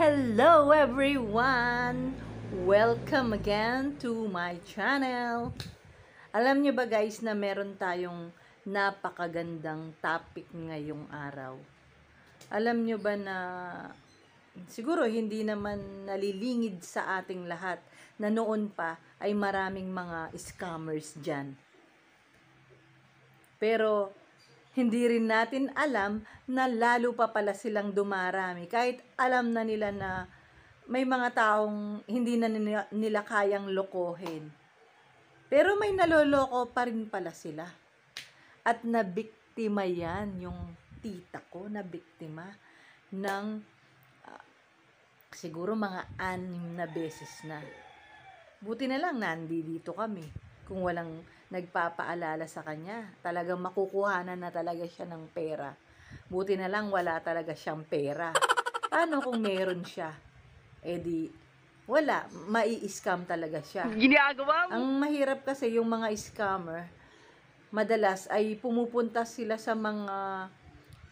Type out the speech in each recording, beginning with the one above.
Hello everyone! Welcome again to my channel! Alam nyo ba guys na meron tayong napakagandang topic ngayong araw? Alam nyo ba na siguro hindi naman nalilingid sa ating lahat na noon pa ay maraming mga scammers dyan. Pero hindi rin natin alam na lalo pa pala silang dumarami. Kahit alam na nila na may mga taong hindi na nila, kayang lokohin. Pero may naloloko pa rin pala sila. At nabiktima yan yung tita ko, nabiktima ng uh, siguro mga anim na beses na. Buti na lang nandito kami kung walang nagpapaalala sa kanya. Talagang makukuhanan na talaga siya ng pera. Buti na lang wala talaga siyang pera. Paano kung meron siya? Eh di, wala. Mai-scam talaga siya. Ginagawa mo? Ang mahirap kasi yung mga scammer, madalas ay pumupunta sila sa mga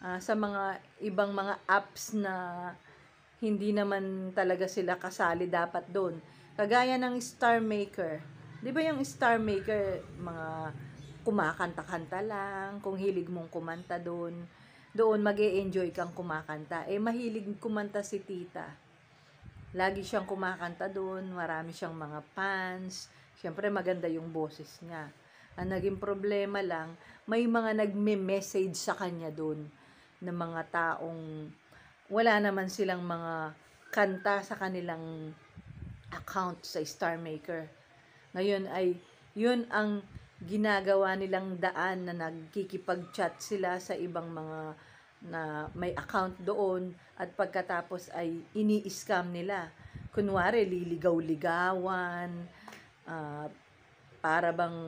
uh, sa mga ibang mga apps na hindi naman talaga sila kasali dapat doon. Kagaya ng Star Maker. Di ba yung star maker, mga kumakanta-kanta lang, kung hilig mong kumanta doon, doon mag -e enjoy kang kumakanta. Eh, mahilig kumanta si tita. Lagi siyang kumakanta doon, marami siyang mga fans. Siyempre, maganda yung boses niya. Ang naging problema lang, may mga nagme-message sa kanya doon ng mga taong wala naman silang mga kanta sa kanilang account sa Star Maker ngayon ay yun ang ginagawa nilang daan na nagkikipag-chat sila sa ibang mga na may account doon at pagkatapos ay ini-scam nila. Kunwari, liligaw-ligawan, uh, para bang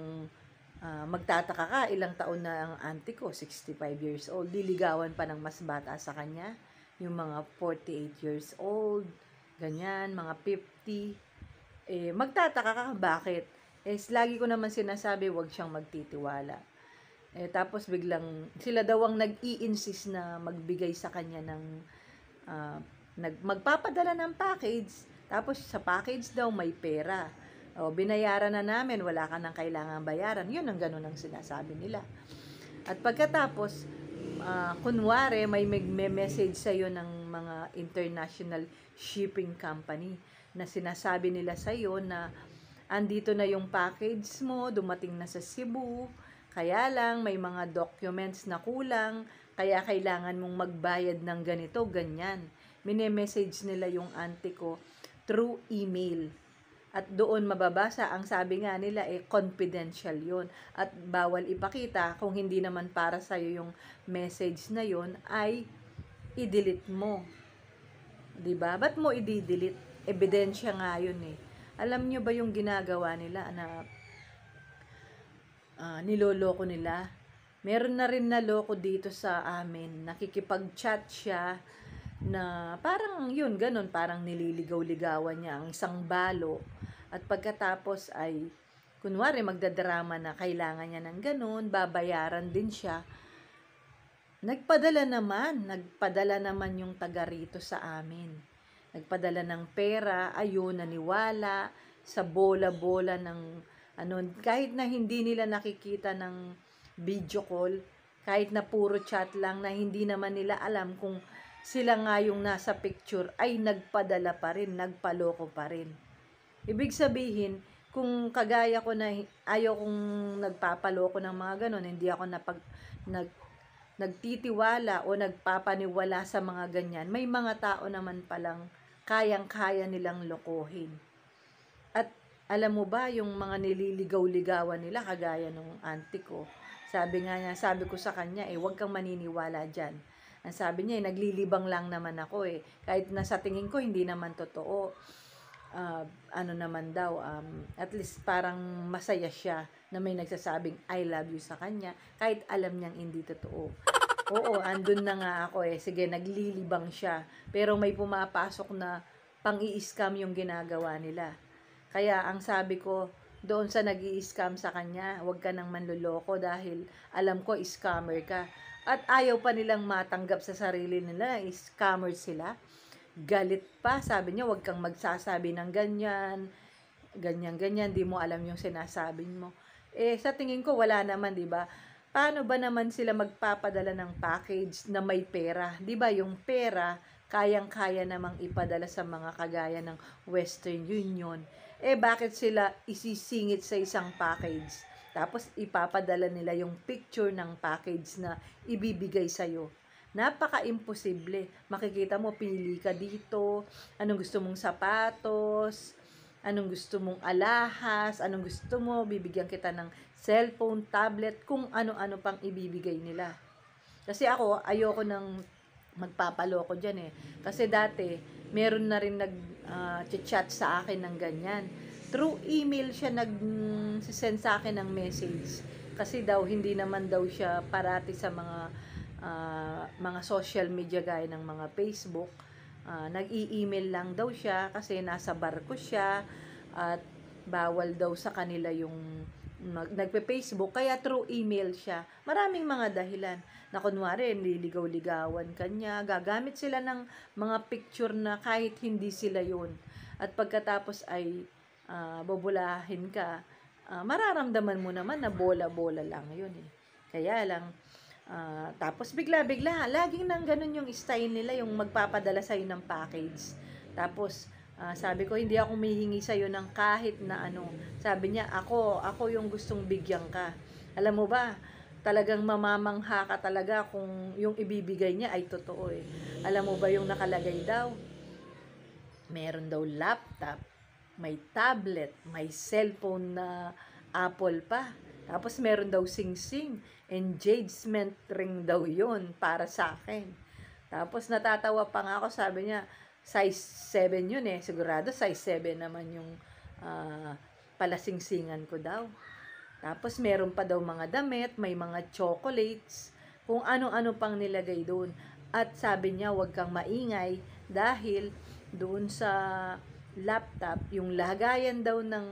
uh, magtataka ka, ilang taon na ang auntie ko, 65 years old, liligawan pa ng mas bata sa kanya, yung mga 48 years old, ganyan, mga 50, eh, magtataka ka bakit. Eh, lagi ko naman sinasabi, huwag siyang magtitiwala. Eh, tapos biglang, sila daw ang nag-i-insist na magbigay sa kanya ng, uh, nag, magpapadala ng package. Tapos sa package daw may pera. O, binayaran na namin, wala ka nang kailangan bayaran. Yun ang ganun ang sinasabi nila. At pagkatapos, uh, kunwari, may mag-message sa'yo ng mga international shipping company na sinasabi nila sa iyo na andito na yung package mo, dumating na sa Cebu, kaya lang may mga documents na kulang, kaya kailangan mong magbayad ng ganito, ganyan. Mine-message nila yung auntie ko through email. At doon mababasa, ang sabi nga nila eh, confidential yon At bawal ipakita kung hindi naman para sa'yo yung message na yon ay i-delete mo. 'Di ba? Ba't mo i-delete? ebidensya nga yun eh. Alam nyo ba yung ginagawa nila, anak? Uh, ah, niloloko nila. Meron na rin na loko dito sa amin. Nakikipag-chat siya na parang yun, ganun, parang nililigaw-ligawan niya ang isang balo. At pagkatapos ay, kunwari magdadrama na kailangan niya ng ganun, babayaran din siya. Nagpadala naman, nagpadala naman yung taga rito sa amin nagpadala ng pera, ayun, naniwala sa bola-bola ng ano, kahit na hindi nila nakikita ng video call, kahit na puro chat lang na hindi naman nila alam kung sila nga yung nasa picture ay nagpadala pa rin, nagpaloko pa rin. Ibig sabihin, kung kagaya ko na ayaw kong nagpapaloko ng mga ganon, hindi ako napag, nag, nagtitiwala o nagpapaniwala sa mga ganyan, may mga tao naman palang kayang-kaya nilang lokohin. At alam mo ba, yung mga nililigaw-ligawan nila, kagaya ng auntie ko, sabi nga niya, sabi ko sa kanya, eh, huwag kang maniniwala dyan. Ang sabi niya, eh, naglilibang lang naman ako eh. Kahit na sa tingin ko, hindi naman totoo. Uh, ano naman daw, um, at least parang masaya siya na may nagsasabing I love you sa kanya, kahit alam niyang hindi totoo. Oo, andun na nga ako eh. Sige, naglilibang siya. Pero may pumapasok na pang-i-scam yung ginagawa nila. Kaya ang sabi ko, doon sa nag scam sa kanya, huwag ka nang manluloko dahil alam ko scammer ka. At ayaw pa nilang matanggap sa sarili nila, scammer sila. Galit pa, sabi niya, huwag kang magsasabi ng ganyan, ganyan-ganyan, di mo alam yung sinasabi mo. Eh, sa tingin ko, wala naman, di ba? paano ba naman sila magpapadala ng package na may pera? 'Di ba yung pera kayang-kaya namang ipadala sa mga kagaya ng Western Union. Eh bakit sila isisingit sa isang package? Tapos ipapadala nila yung picture ng package na ibibigay sa iyo. Napaka-imposible. Makikita mo pili ka dito, anong gusto mong sapatos, Anong gusto mong alahas, anong gusto mo, bibigyan kita ng cellphone, tablet, kung ano-ano pang ibibigay nila. Kasi ako, ayoko nang magpapaloko dyan eh. Kasi dati, meron na rin nag-chat ah, uh, sa akin ng ganyan. Through email siya nag-send mm, sa akin ng message. Kasi daw, hindi naman daw siya parati sa mga uh, mga social media gaya ng mga Facebook Uh, ah, nag e email lang daw siya kasi nasa barko siya at bawal daw sa kanila yung mag, nagpe-Facebook, kaya through email siya. Maraming mga dahilan na kunwari, nililigaw-ligawan kanya, gagamit sila ng mga picture na kahit hindi sila yon At pagkatapos ay uh, ah, bobolahin ka, uh, mararamdaman mo naman na bola-bola lang yun eh. Kaya lang, Uh, tapos bigla-bigla, laging nang ganun yung style nila, yung magpapadala sa'yo ng package. Tapos, uh, sabi ko, hindi ako humihingi sa'yo ng kahit na ano. Sabi niya, ako, ako yung gustong bigyan ka. Alam mo ba, talagang mamamangha ka talaga kung yung ibibigay niya ay totoo eh. Alam mo ba yung nakalagay daw? Meron daw laptop, may tablet, may cellphone na Apple pa tapos meron daw sing-sing. Engagement ring daw yon para sa akin. Tapos natatawa pa nga ako, sabi niya, size 7 yun eh. Sigurado size 7 naman yung uh, ah, palasingsingan ko daw. Tapos meron pa daw mga damit, may mga chocolates, kung ano-ano pang nilagay doon. At sabi niya, huwag kang maingay dahil doon sa laptop, yung lagayan daw ng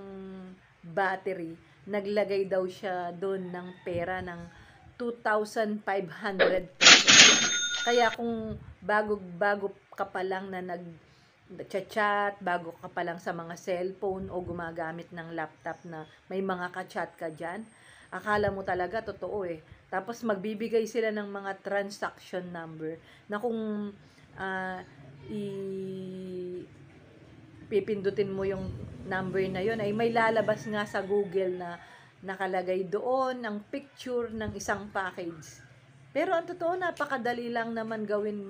battery naglagay daw siya doon ng pera ng 2,500 pesos. Kaya kung bago, bago ka pa lang na nag chat chat bago ka pa lang sa mga cellphone o gumagamit ng laptop na may mga ka-chat ka dyan, akala mo talaga totoo eh. Tapos magbibigay sila ng mga transaction number na kung uh, i pipindutin mo yung number na yon ay may lalabas nga sa Google na nakalagay doon ang picture ng isang package. Pero ang totoo, napakadali lang naman gawin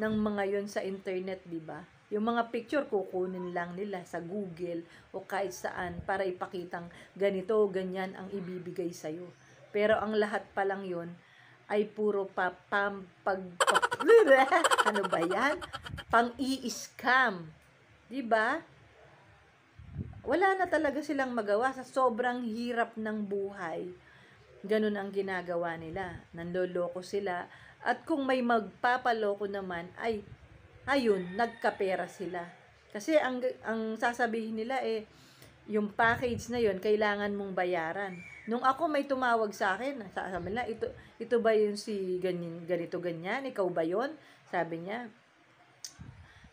ng mga yon sa internet, di ba? Yung mga picture, kukunin lang nila sa Google o kahit saan para ipakitang ganito, ganyan ang ibibigay sa'yo. Pero ang lahat pa lang yon ay puro pa, pam, pag, ano ba yan? Pang-i-scam Diba? Wala na talaga silang magawa sa sobrang hirap ng buhay. Ganun ang ginagawa nila. Nanloloko sila. At kung may magpapaloko naman, ay, ayun, nagkapera sila. Kasi ang, ang sasabihin nila eh, yung package na yon kailangan mong bayaran. Nung ako may tumawag sa akin, sabi nila, ito, ito ba yung si ganin, ganito ganyan, ikaw ba yon Sabi niya,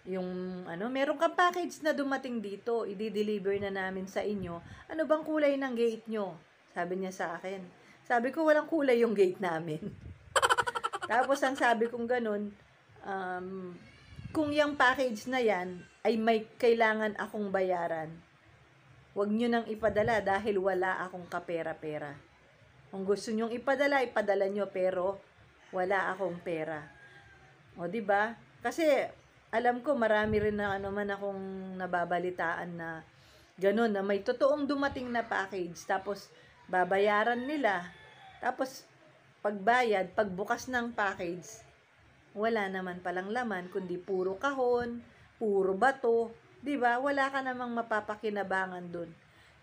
yung ano, meron kang package na dumating dito, i-deliver na namin sa inyo. Ano bang kulay ng gate nyo? Sabi niya sa akin. Sabi ko, walang kulay yung gate namin. Tapos ang sabi kong ganun, um, kung yung package na yan ay may kailangan akong bayaran, huwag nyo nang ipadala dahil wala akong kapera-pera. Kung gusto nyong ipadala, ipadala nyo pero wala akong pera. O, di ba? Kasi alam ko marami rin na ano man akong nababalitaan na ganun na may totoong dumating na package tapos babayaran nila tapos pagbayad pagbukas ng package wala naman palang laman kundi puro kahon puro bato 'di ba wala ka namang mapapakinabangan doon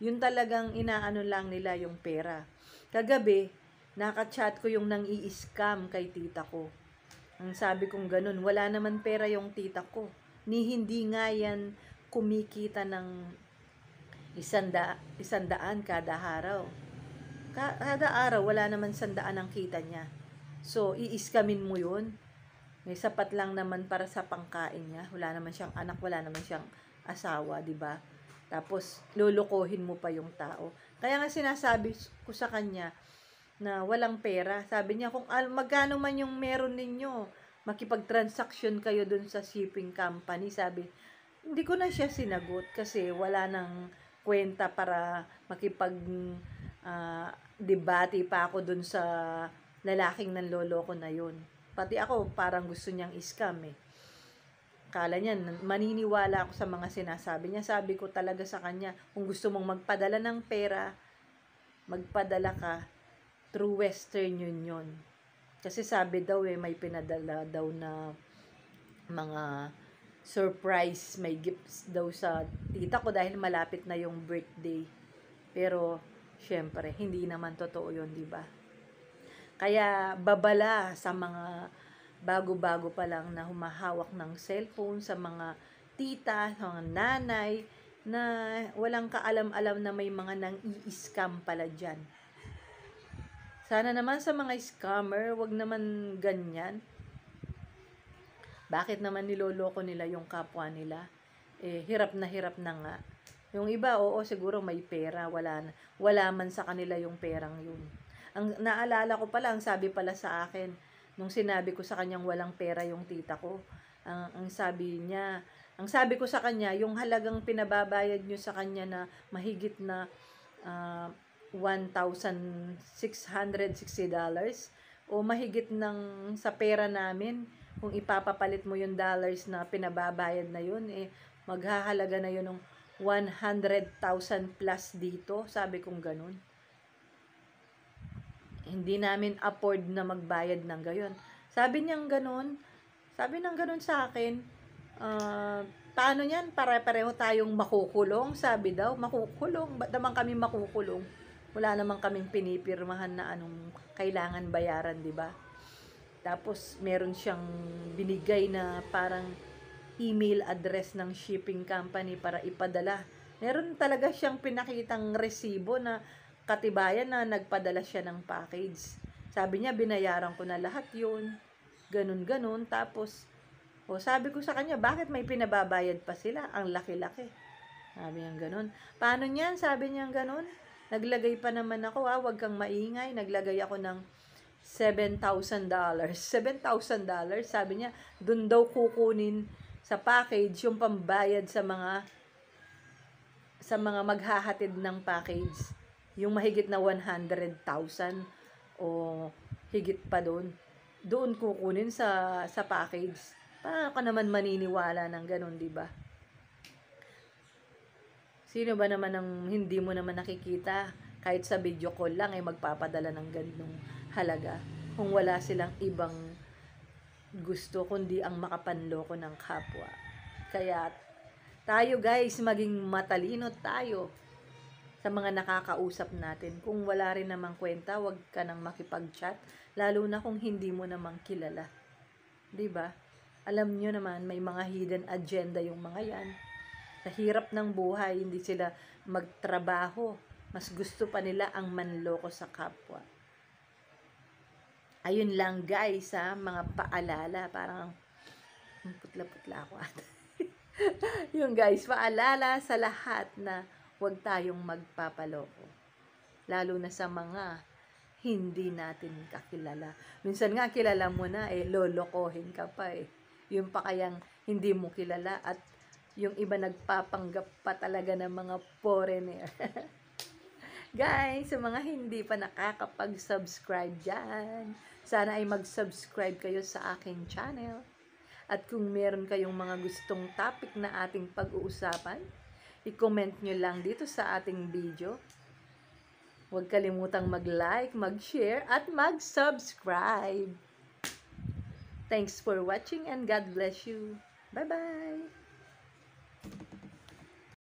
yun talagang inaano lang nila yung pera kagabi nakachat ko yung nang i-scam kay tita ko ang sabi kong ganun, wala naman pera yung tita ko. Ni hindi nga yan kumikita ng isanda, isandaan kada araw. Kada araw, wala naman sandaan ang kita niya. So, iiskamin mo yun. May sapat lang naman para sa pangkain niya. Wala naman siyang anak, wala naman siyang asawa, di ba? Tapos, lulukohin mo pa yung tao. Kaya nga sinasabi ko sa kanya, na walang pera. Sabi niya, kung magkano man yung meron ninyo, makipag-transaction kayo dun sa shipping company. Sabi, hindi ko na siya sinagot kasi wala nang kwenta para makipag uh, debate pa ako dun sa lalaking ng lolo ko na yun. Pati ako, parang gusto niyang iskam eh. Kala niya, maniniwala ako sa mga sinasabi niya. Sabi ko talaga sa kanya, kung gusto mong magpadala ng pera, magpadala ka through Western Union. Kasi sabi daw eh, may pinadala daw na mga surprise, may gifts daw sa tita ko dahil malapit na yung birthday. Pero, syempre, hindi naman totoo yun, di ba? Kaya, babala sa mga bago-bago pa lang na humahawak ng cellphone, sa mga tita, sa mga nanay, na walang kaalam-alam na may mga nang i-scam pala dyan. Sana naman sa mga scammer, wag naman ganyan. Bakit naman niloloko nila yung kapwa nila? Eh, hirap na hirap na nga. Yung iba, oo, siguro may pera. Wala, wala man sa kanila yung perang yun. Ang naalala ko pala, ang sabi pala sa akin, nung sinabi ko sa kanyang walang pera yung tita ko, ang, ang sabi niya, ang sabi ko sa kanya, yung halagang pinababayad nyo sa kanya na mahigit na uh, $1,660 o mahigit ng sa pera namin kung ipapapalit mo yung dollars na pinababayad na yun eh maghahalaga na yun ng 100,000 plus dito sabi kong ganun hindi namin afford na magbayad ng gayon sabi niyang ganun sabi nang ganun sa akin uh, paano niyan pare-pareho tayong makukulong sabi daw makukulong ba't naman kami makukulong wala naman kaming pinipirmahan na anong kailangan bayaran, di ba? Tapos meron siyang binigay na parang email address ng shipping company para ipadala. Meron talaga siyang pinakitang resibo na katibayan na nagpadala siya ng package. Sabi niya, binayaran ko na lahat yun. Ganun, ganun. Tapos, o sabi ko sa kanya, bakit may pinababayad pa sila? Ang laki-laki. Sabi niya ganun. Paano niyan? Sabi niya ganun. Naglagay pa naman ako, ah, wag kang maingay. Naglagay ako ng $7,000. $7,000, sabi niya, Doon daw kukunin sa package yung pambayad sa mga sa mga maghahatid ng package. Yung mahigit na 100,000 o higit pa doon. Doon kukunin sa sa package. Paano ka naman maniniwala ng ganun, 'di ba? Sino ba naman ang hindi mo naman nakikita? Kahit sa video call lang ay eh, magpapadala ng ganitong halaga. Kung wala silang ibang gusto kundi ang makapanloko ng kapwa. Kaya tayo guys, maging matalino tayo sa mga nakakausap natin. Kung wala rin namang kwenta, huwag ka nang makipag-chat, lalo na kung hindi mo namang kilala. 'Di ba? Alam niyo naman, may mga hidden agenda yung mga 'yan sa hirap ng buhay, hindi sila magtrabaho. Mas gusto pa nila ang manloko sa kapwa. Ayun lang guys ha, mga paalala. Parang putla-putla ako ata. Yung guys, paalala sa lahat na huwag tayong magpapaloko. Lalo na sa mga hindi natin kakilala. Minsan nga kilala mo na eh, lolokohin ka pa eh. Yung pa kayang hindi mo kilala at yung iba nagpapanggap pa talaga ng mga foreigner. Guys, sa mga hindi pa nakakapag-subscribe dyan, sana ay mag-subscribe kayo sa aking channel. At kung meron kayong mga gustong topic na ating pag-uusapan, i-comment nyo lang dito sa ating video. Huwag kalimutang mag-like, mag-share, at mag-subscribe. Thanks for watching and God bless you. Bye-bye!